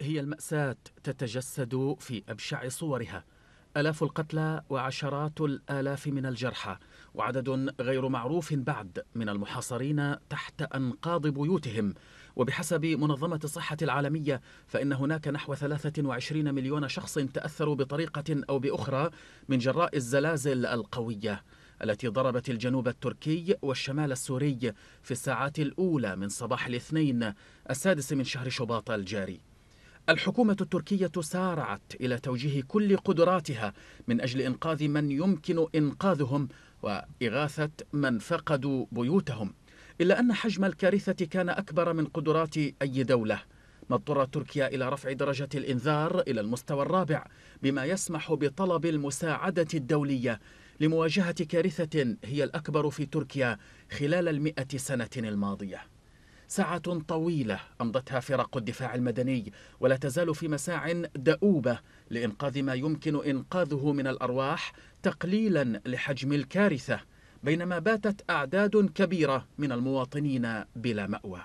هي المأساة تتجسد في أبشع صورها آلاف القتلى وعشرات الآلاف من الجرحى وعدد غير معروف بعد من المحاصرين تحت أنقاض بيوتهم وبحسب منظمة الصحة العالمية فإن هناك نحو 23 مليون شخص تأثروا بطريقة أو بأخرى من جراء الزلازل القوية التي ضربت الجنوب التركي والشمال السوري في الساعات الأولى من صباح الاثنين السادس من شهر شباط الجاري الحكومة التركية سارعت إلى توجيه كل قدراتها من أجل إنقاذ من يمكن إنقاذهم وإغاثة من فقدوا بيوتهم إلا أن حجم الكارثة كان أكبر من قدرات أي دولة ما اضطرت تركيا إلى رفع درجة الإنذار إلى المستوى الرابع بما يسمح بطلب المساعدة الدولية لمواجهة كارثة هي الأكبر في تركيا خلال المئة سنة الماضية ساعة طويلة أمضتها فرق الدفاع المدني ولا تزال في مساع دؤوبة لإنقاذ ما يمكن إنقاذه من الأرواح تقليلا لحجم الكارثة بينما باتت أعداد كبيرة من المواطنين بلا مأوى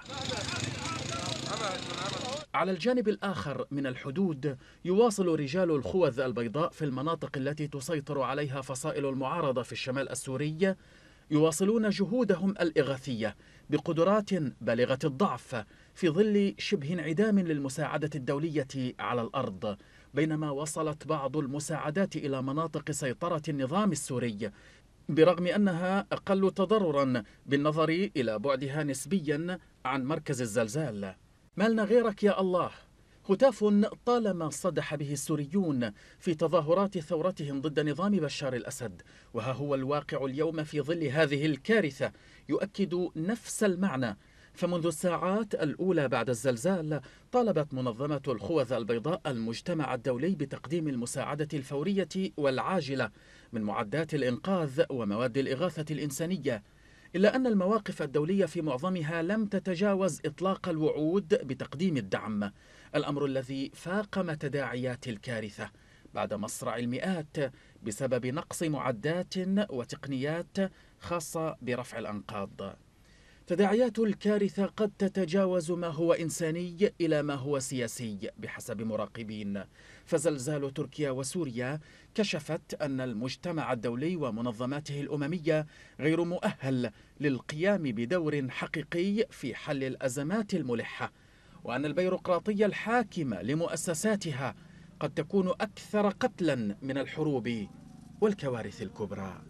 على الجانب الآخر من الحدود يواصل رجال الخوذ البيضاء في المناطق التي تسيطر عليها فصائل المعارضة في الشمال السوري يواصلون جهودهم الإغاثية بقدرات بالغة الضعف في ظل شبه انعدام للمساعدة الدولية على الأرض بينما وصلت بعض المساعدات إلى مناطق سيطرة النظام السوري برغم أنها أقل تضررا بالنظر إلى بعدها نسبيا عن مركز الزلزال مالنا غيرك يا الله هتاف طالما صدح به السوريون في تظاهرات ثورتهم ضد نظام بشار الأسد وها هو الواقع اليوم في ظل هذه الكارثة يؤكد نفس المعنى فمنذ الساعات الأولى بعد الزلزال طالبت منظمة الخوذ البيضاء المجتمع الدولي بتقديم المساعدة الفورية والعاجلة من معدات الإنقاذ ومواد الإغاثة الإنسانية إلا أن المواقف الدولية في معظمها لم تتجاوز إطلاق الوعود بتقديم الدعم الأمر الذي فاقم تداعيات الكارثة بعد مصرع المئات بسبب نقص معدات وتقنيات خاصة برفع الأنقاض تداعيات الكارثة قد تتجاوز ما هو إنساني إلى ما هو سياسي بحسب مراقبين فزلزال تركيا وسوريا كشفت أن المجتمع الدولي ومنظماته الأممية غير مؤهل للقيام بدور حقيقي في حل الأزمات الملحة وأن البيروقراطية الحاكمة لمؤسساتها قد تكون أكثر قتلا من الحروب والكوارث الكبرى